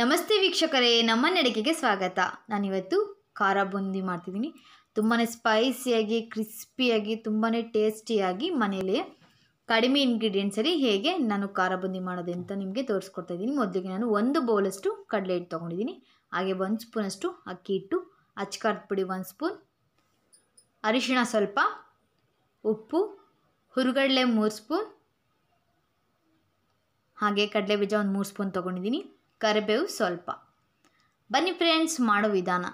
ನಮಸ್ತೆ ವೀಕ್ಷಕರೇ ನಮ್ಮ ನಡಿಗೆಗೆ ಸ್ವಾಗತ ನಾನಿವತ್ತು ಖಾರ ಬೂಂದಿ ಮಾಡ್ತಿದ್ದೀನಿ ತುಂಬಾ ಸ್ಪೈಸಿಯಾಗಿ ಕ್ರಿಸ್ಪಿಯಾಗಿ ತುಂಬಾ ಟೇಸ್ಟಿಯಾಗಿ ಮನೆಯಲ್ಲಿ ಕಡಿಮೆ ಇಂಗ್ರೀಡಿಯೆಂಟ್ಸಲ್ಲಿ ಹೇಗೆ ನಾನು ಖಾರ ಬೂಂದಿ ಮಾಡೋದು ಅಂತ ನಿಮಗೆ ತೋರಿಸ್ಕೊಡ್ತಾ ಇದ್ದೀನಿ ಮೊದಲಿಗೆ ನಾನು ಒಂದು ಬೌಲಷ್ಟು ಕಡಲೆ ಹಿಟ್ಟು ತೊಗೊಂಡಿದ್ದೀನಿ ಹಾಗೆ ಒಂದು ಸ್ಪೂನಷ್ಟು ಅಕ್ಕಿ ಹಿಟ್ಟು ಅಚ್ಕಾರದ ಪುಡಿ ಒಂದು ಸ್ಪೂನ್ ಅರಿಶಿಣ ಸ್ವಲ್ಪ ಉಪ್ಪು ಹುರುಗಡಲೆ ಮೂರು ಸ್ಪೂನ್ ಹಾಗೆ ಕಡಲೆ ಬೀಜ ಒಂದು ಮೂರು ಸ್ಪೂನ್ ತೊಗೊಂಡಿದ್ದೀನಿ ಕರಿಬೇವು ಸ್ವಲ್ಪ ಬನ್ನಿ ಫ್ರೆಂಡ್ಸ್ ಮಾಡೋ ವಿಧಾನ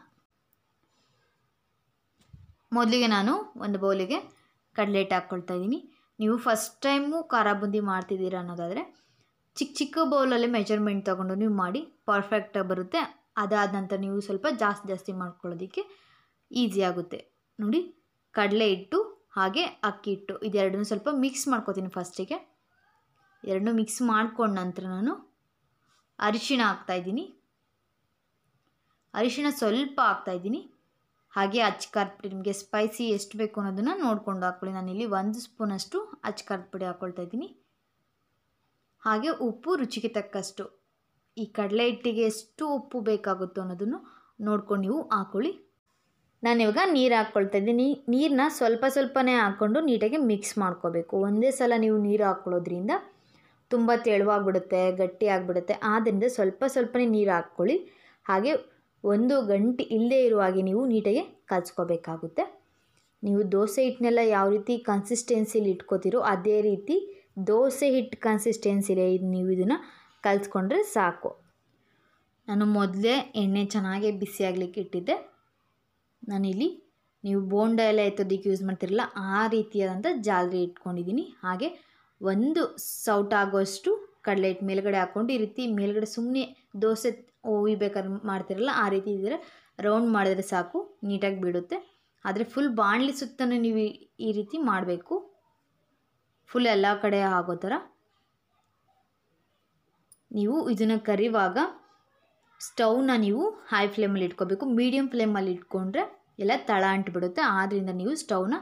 ಮೊದಲಿಗೆ ನಾನು ಒಂದು ಬೌಲಿಗೆ ಕಡಲೆ ಹಿಟ್ಟು ಹಾಕ್ಕೊಳ್ತಾ ಇದ್ದೀನಿ ನೀವು ಫಸ್ಟ್ ಟೈಮು ಖಾರ ಬುಂದಿ ಮಾಡ್ತಿದ್ದೀರಾ ಅನ್ನೋದಾದರೆ ಚಿಕ್ಕ ಚಿಕ್ಕ ಬೌಲಲ್ಲಿ ಮೆಜರ್ಮೆಂಟ್ ತೊಗೊಂಡು ನೀವು ಮಾಡಿ ಪರ್ಫೆಕ್ಟಾಗಿ ಬರುತ್ತೆ ಅದಾದ ನಂತರ ನೀವು ಸ್ವಲ್ಪ ಜಾಸ್ತಿ ಜಾಸ್ತಿ ಮಾಡ್ಕೊಳ್ಳೋದಕ್ಕೆ ಈಸಿ ಆಗುತ್ತೆ ನೋಡಿ ಕಡಲೆ ಹಿಟ್ಟು ಹಾಗೆ ಅಕ್ಕಿ ಹಿಟ್ಟು ಇದೆರಡನ್ನೂ ಸ್ವಲ್ಪ ಮಿಕ್ಸ್ ಮಾಡ್ಕೋತೀನಿ ಫಸ್ಟಿಗೆ ಎರಡನ್ನೂ ಮಿಕ್ಸ್ ಮಾಡ್ಕೊಂಡ ನಂತರ ನಾನು ಅರಿಶಿಣ ಇದ್ದೀನಿ ಅರಿಶಿಣ ಸ್ವಲ್ಪ ಇದ್ದೀನಿ ಹಾಗೆ ಅಚ್ಕಾರದ ಪುಡಿ ನಿಮಗೆ ಸ್ಪೈಸಿ ಎಷ್ಟು ಬೇಕು ಅನ್ನೋದನ್ನು ನೋಡ್ಕೊಂಡು ಹಾಕ್ಕೊಳ್ಳಿ ನಾನಿಲ್ಲಿ ಒಂದು ಸ್ಪೂನಷ್ಟು ಅಚ್ಕಾರದ ಪುಡಿ ಹಾಕ್ಕೊಳ್ತಾ ಇದ್ದೀನಿ ಹಾಗೆ ಉಪ್ಪು ರುಚಿಗೆ ತಕ್ಕಷ್ಟು ಈ ಕಡಲೆ ಹಿಟ್ಟಿಗೆ ಎಷ್ಟು ಉಪ್ಪು ಬೇಕಾಗುತ್ತೋ ಅನ್ನೋದನ್ನು ನೋಡ್ಕೊಂಡು ನೀವು ಹಾಕ್ಕೊಳ್ಳಿ ನಾನಿವಾಗ ನೀರು ಹಾಕ್ಕೊಳ್ತಾ ಇದ್ದೀನಿ ನೀರನ್ನ ಸ್ವಲ್ಪ ಸ್ವಲ್ಪನೇ ಹಾಕ್ಕೊಂಡು ನೀಟಾಗಿ ಮಿಕ್ಸ್ ಮಾಡ್ಕೋಬೇಕು ಒಂದೇ ಸಲ ನೀವು ನೀರು ಹಾಕ್ಕೊಳ್ಳೋದ್ರಿಂದ ತುಂಬ ತೆಳುವಾಗ್ಬಿಡುತ್ತೆ ಗಟ್ಟಿ ಆಗಿಬಿಡುತ್ತೆ ಆದ್ದರಿಂದ ಸ್ವಲ್ಪ ಸ್ವಲ್ಪನೇ ನೀರು ಹಾಕ್ಕೊಳ್ಳಿ ಹಾಗೆ ಒಂದು ಗಂಟೆ ಇಲ್ಲದೆ ಇರುವಾಗೆ ನೀವು ನೀಟಾಗಿ ಕಾಯಿಸ್ಕೋಬೇಕಾಗುತ್ತೆ ನೀವು ದೋಸೆ ಹಿಟ್ಟನ್ನೆಲ್ಲ ಯಾವ ರೀತಿ ಕನ್ಸಿಸ್ಟೆನ್ಸಿಲಿ ಇಟ್ಕೋತೀರೋ ಅದೇ ರೀತಿ ದೋಸೆ ಹಿಟ್ಟು ಕನ್ಸಿಸ್ಟೆನ್ಸಿಲಿ ನೀವು ಇದನ್ನು ಕಲಿಸ್ಕೊಂಡ್ರೆ ಸಾಕು ನಾನು ಮೊದಲೇ ಎಣ್ಣೆ ಚೆನ್ನಾಗಿ ಬಿಸಿ ಆಗಲಿಕ್ಕೆ ಇಟ್ಟಿದ್ದೆ ನಾನಿಲ್ಲಿ ನೀವು ಬೋಂಡ ಎಲ್ಲ ಎತ್ತೋದಕ್ಕೆ ಯೂಸ್ ಮಾಡ್ತಿರಲ್ಲ ಆ ರೀತಿಯಾದಂಥ ಜಾಲರಿ ಇಟ್ಕೊಂಡಿದ್ದೀನಿ ಹಾಗೆ ಒಂದು ಸೌಟಾಗೋಷ್ಟು ಕಡಲೆ ಹಿಟ್ಟು ಮೇಲುಗಡೆ ಹಾಕ್ಕೊಂಡು ಈ ರೀತಿ ಮೇಲುಗಡೆ ಸುಮ್ಮನೆ ದೋಸೆ ಹುಯ್ಬೇಕಾದ್ರೆ ಮಾಡ್ತಿರಲ್ಲ ಆ ರೀತಿ ಇದ್ದರೆ ರೌಂಡ್ ಮಾಡಿದ್ರೆ ಸಾಕು ನೀಟಾಗಿ ಬೀಳುತ್ತೆ ಆದರೆ ಫುಲ್ ಬಾಣಲಿ ಸುತ್ತನೂ ನೀವು ಈ ರೀತಿ ಮಾಡಬೇಕು ಫುಲ್ ಎಲ್ಲ ಕಡೆ ಆಗೋ ಥರ ನೀವು ಇದನ್ನು ಕರಿವಾಗ ಸ್ಟವ್ನ ನೀವು ಹೈ ಫ್ಲೇಮಲ್ಲಿ ಇಟ್ಕೋಬೇಕು ಮೀಡಿಯಮ್ ಫ್ಲೇಮಲ್ಲಿ ಇಟ್ಕೊಂಡ್ರೆ ಎಲ್ಲ ತಳ ಅಂಟಿಬಿಡುತ್ತೆ ಆದ್ದರಿಂದ ನೀವು ಸ್ಟವ್ನ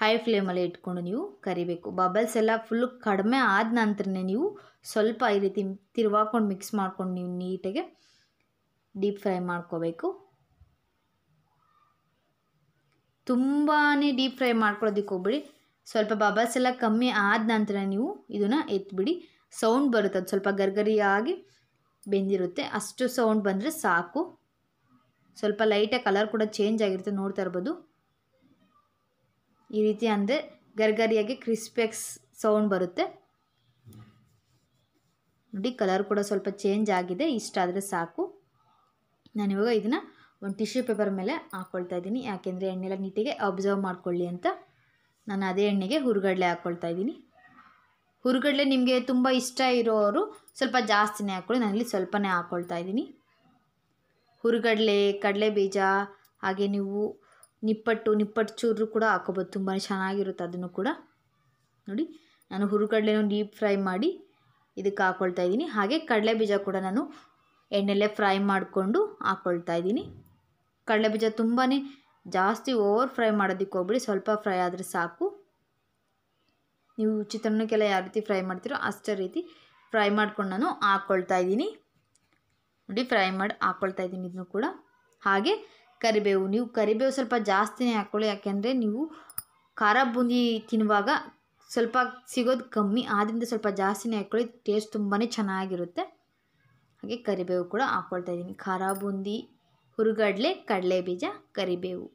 ಹೈ ಫ್ಲೇಮಲ್ಲಿ ಇಟ್ಕೊಂಡು ನೀವು ಕರಿಬೇಕು ಬಬಲ್ಸ್ ಎಲ್ಲ ಫುಲ್ ಕಡಿಮೆ ಆದ ನಂತರನೇ ನೀವು ಸ್ವಲ್ಪ ಈ ರೀತಿ ತಿರುವಾಕೊಂಡು ಮಿಕ್ಸ್ ಮಾಡ್ಕೊಂಡು ನೀವು ನೀಟಾಗೆ ಡೀಪ್ ಫ್ರೈ ಮಾಡ್ಕೋಬೇಕು ತುಂಬಾ ಡೀಪ್ ಫ್ರೈ ಮಾಡ್ಕೊಳ್ಳೋದಿಕ್ಕೆ ಹೋಗ್ಬಿಡಿ ಸ್ವಲ್ಪ ಬಬಲ್ಸ್ ಎಲ್ಲ ಕಮ್ಮಿ ಆದ ನಂತರ ನೀವು ಇದನ್ನು ಎತ್ಬಿಡಿ ಸೌಂಡ್ ಬರುತ್ತೆ ಅದು ಸ್ವಲ್ಪ ಗರ್ಗರಿಯಾಗಿ ಬೆಂದಿರುತ್ತೆ ಅಷ್ಟು ಸೌಂಡ್ ಬಂದರೆ ಸಾಕು ಸ್ವಲ್ಪ ಲೈಟಾಗಿ ಕಲರ್ ಕೂಡ ಚೇಂಜ್ ಆಗಿರುತ್ತೆ ನೋಡ್ತಾ ಇರ್ಬೋದು ಈ ರೀತಿ ಅಂದರೆ ಗರ್ಗರಿಯಾಗಿ ಕ್ರಿಸ್ಪೆಕ್ಸ್ ಸೌಂಡ್ ಬರುತ್ತೆ ನೋಡಿ ಕಲರ್ ಕೂಡ ಸ್ವಲ್ಪ ಚೇಂಜ್ ಆಗಿದೆ ಇಷ್ಟಾದರೆ ಸಾಕು ಸಾಕು ನಾನಿವಾಗ ಇದನ್ನು ಒಂದು ಟಿಶ್ಯೂ ಪೇಪರ್ ಮೇಲೆ ಹಾಕ್ಕೊಳ್ತಾ ಇದ್ದೀನಿ ಯಾಕೆಂದರೆ ಎಲ್ಲ ನೀಟಿಗೆ ಅಬ್ಸರ್ವ್ ಮಾಡ್ಕೊಳ್ಳಿ ಅಂತ ನಾನು ಅದೇ ಎಣ್ಣೆಗೆ ಹುರುಗಡಲೆ ಹಾಕ್ಕೊಳ್ತಾ ಇದ್ದೀನಿ ಹುರುಗಡಲೆ ನಿಮಗೆ ತುಂಬ ಇಷ್ಟ ಇರೋರು ಸ್ವಲ್ಪ ಜಾಸ್ತಿನೇ ಹಾಕ್ಕೊಳ್ಳಿ ನಾನಿಲ್ಲಿ ಸ್ವಲ್ಪನೇ ಹಾಕ್ಕೊಳ್ತಾ ಇದ್ದೀನಿ ಹುರುಗಡಲೆ ಕಡಲೆ ಬೀಜ ಹಾಗೆ ನೀವು ನಿಪ್ಪಟ್ಟು ನಿಪ್ಪಟ್ಟು ಚೂರು ಕೂಡ ಹಾಕೋಬೋದು ತುಂಬಾ ಚೆನ್ನಾಗಿರುತ್ತೆ ಅದನ್ನು ಕೂಡ ನೋಡಿ ನಾನು ಹುರುಗಡ್ಲೆನೂ ಡೀಪ್ ಫ್ರೈ ಮಾಡಿ ಇದಕ್ಕೆ ಹಾಕ್ಕೊಳ್ತಾ ಇದ್ದೀನಿ ಹಾಗೆ ಕಡಲೆ ಬೀಜ ಕೂಡ ನಾನು ಎಣ್ಣೆಲ್ಲೇ ಫ್ರೈ ಮಾಡಿಕೊಂಡು ಹಾಕ್ಕೊಳ್ತಾ ಇದ್ದೀನಿ ಕಡಲೆ ಬೀಜ ತುಂಬಾ ಜಾಸ್ತಿ ಓವರ್ ಫ್ರೈ ಮಾಡೋದಕ್ಕೆ ಹೋಗ್ಬಿಡಿ ಸ್ವಲ್ಪ ಫ್ರೈ ಆದರೆ ಸಾಕು ನೀವು ಚಿತ್ರಾನ್ನಕ್ಕೆಲ್ಲ ಯಾವ ರೀತಿ ಫ್ರೈ ಮಾಡ್ತೀರೋ ಅಷ್ಟೇ ರೀತಿ ಫ್ರೈ ಮಾಡ್ಕೊಂಡು ನಾನು ಹಾಕ್ಕೊಳ್ತಾ ಇದ್ದೀನಿ ನೋಡಿ ಫ್ರೈ ಮಾಡಿ ಹಾಕ್ಕೊಳ್ತಾ ಇದ್ದೀನಿ ಇದನ್ನು ಕೂಡ ಹಾಗೆ ಕರಿಬೇವು ನೀವು ಕರಿಬೇವು ಸ್ವಲ್ಪ ಜಾಸ್ತಿನೇ ಹಾಕ್ಕೊಳ್ಳಿ ಯಾಕೆಂದರೆ ನೀವು ಖಾರ ಬೂಂದಿ ತಿನ್ನುವಾಗ ಸ್ವಲ್ಪ ಸಿಗೋದು ಕಮ್ಮಿ ಆದ್ದರಿಂದ ಸ್ವಲ್ಪ ಜಾಸ್ತಿನೇ ಹಾಕ್ಕೊಳ್ಳಿ ಟೇಸ್ಟ್ ತುಂಬಾ ಚೆನ್ನಾಗಿರುತ್ತೆ ಹಾಗೆ ಕರಿಬೇವು ಕೂಡ ಹಾಕ್ಕೊಳ್ತಾ ಇದ್ದೀನಿ ಖಾರ ಬೂಂದಿ ಹುರುಗಡಲೆ ಕಡಲೆ ಬೀಜ ಕರಿಬೇವು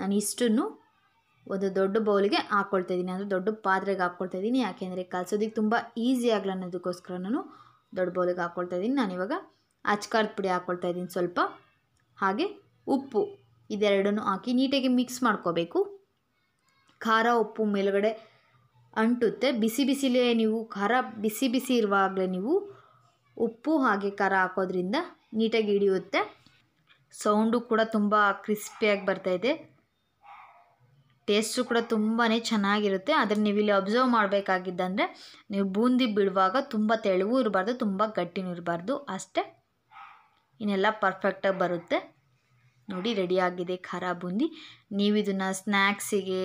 ನಾನು ಇಷ್ಟನ್ನು ಒಂದು ದೊಡ್ಡ ಬೌಲಿಗೆ ಹಾಕ್ಕೊಳ್ತಾ ಇದ್ದೀನಿ ಅಂದರೆ ದೊಡ್ಡ ಪಾತ್ರೆಗೆ ಹಾಕ್ಕೊಳ್ತಾ ಇದ್ದೀನಿ ಯಾಕೆಂದರೆ ಕಲಸೋದಕ್ಕೆ ತುಂಬ ಈಸಿ ಆಗಲಿ ಅನ್ನೋದಕ್ಕೋಸ್ಕರ ನಾನು ದೊಡ್ಡ ಬೌಲಿಗೆ ಹಾಕ್ಕೊಳ್ತಾ ಇದ್ದೀನಿ ನಾನಿವಾಗ ಅಚ್ಕಾರದ ಪುಡಿ ಹಾಕ್ಕೊಳ್ತಾ ಇದ್ದೀನಿ ಸ್ವಲ್ಪ ಹಾಗೆ ಉಪ್ಪು ಇದೆರಡನ್ನೂ ಹಾಕಿ ನೀಟಾಗಿ ಮಿಕ್ಸ್ ಮಾಡ್ಕೋಬೇಕು ಖಾರ ಉಪ್ಪು ಮೇಲುಗಡೆ ಅಂಟುತ್ತೆ ಬಿಸಿ ಬಿಸಿಲೇ ನೀವು ಖಾರ ಬಿಸಿ ಬಿಸಿ ಇರುವಾಗಲೇ ನೀವು ಉಪ್ಪು ಹಾಗೆ ಖಾರ ಹಾಕೋದ್ರಿಂದ ನೀಟಾಗಿ ಹಿಡಿಯುತ್ತೆ ಸೌಂಡು ಕೂಡ ತುಂಬ ಕ್ರಿಸ್ಪಿಯಾಗಿ ಬರ್ತಾಯಿದೆ ಟೇಸ್ಟು ಕೂಡ ತುಂಬಾ ಚೆನ್ನಾಗಿರುತ್ತೆ ಆದರೆ ನೀವು ಇಲ್ಲಿ ಅಬ್ಸರ್ವ್ ಮಾಡಬೇಕಾಗಿದ್ದಂದರೆ ನೀವು ಬೂಂದಿ ಬಿಡುವಾಗ ತುಂಬ ತೆಳುವೂ ಇರಬಾರ್ದು ತುಂಬ ಗಟ್ಟಿನೂ ಇರಬಾರ್ದು ಅಷ್ಟೇ ಇನ್ನೆಲ್ಲ ಪರ್ಫೆಕ್ಟಾಗಿ ಬರುತ್ತೆ ನೋಡಿ ರೆಡಿಯಾಗಿದೆ ಖಾರ ಬೂಂದಿ ನೀವು ಇದನ್ನು ಸ್ನ್ಯಾಕ್ಸಿಗೆ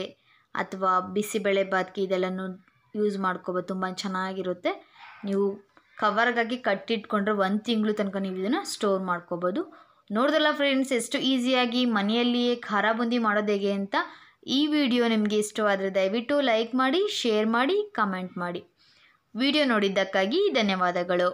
ಅಥವಾ ಬಿಸಿಬೇಳೆ ಬಾತ್ಗೆ ಇದೆಲ್ಲನೂ ಯೂಸ್ ಮಾಡ್ಕೋಬೋದು ತುಂಬ ಚೆನ್ನಾಗಿರುತ್ತೆ ನೀವು ಕವರ್ಗಾಗಿ ಕಟ್ಟಿಟ್ಕೊಂಡ್ರೆ ಒಂದು ತಿಂಗಳು ತನಕ ನೀವು ಇದನ್ನು ಸ್ಟೋರ್ ಮಾಡ್ಕೋಬೋದು ನೋಡಿದಲ್ಲ ಫ್ರೆಂಡ್ಸ್ ಎಷ್ಟು ಈಸಿಯಾಗಿ ಮನೆಯಲ್ಲಿಯೇ ಖಾರ ಬೂಂದಿ ಮಾಡೋದು ಹೇಗೆ ಅಂತ ಈ ವಿಡಿಯೋ ನಿಮಗೆ ಇಷ್ಟವಾದರೆ ದಯವಿಟ್ಟು ಲೈಕ್ ಮಾಡಿ ಶೇರ್ ಮಾಡಿ ಕಮೆಂಟ್ ಮಾಡಿ ವಿಡಿಯೋ ನೋಡಿದ್ದಕ್ಕಾಗಿ ಧನ್ಯವಾದಗಳು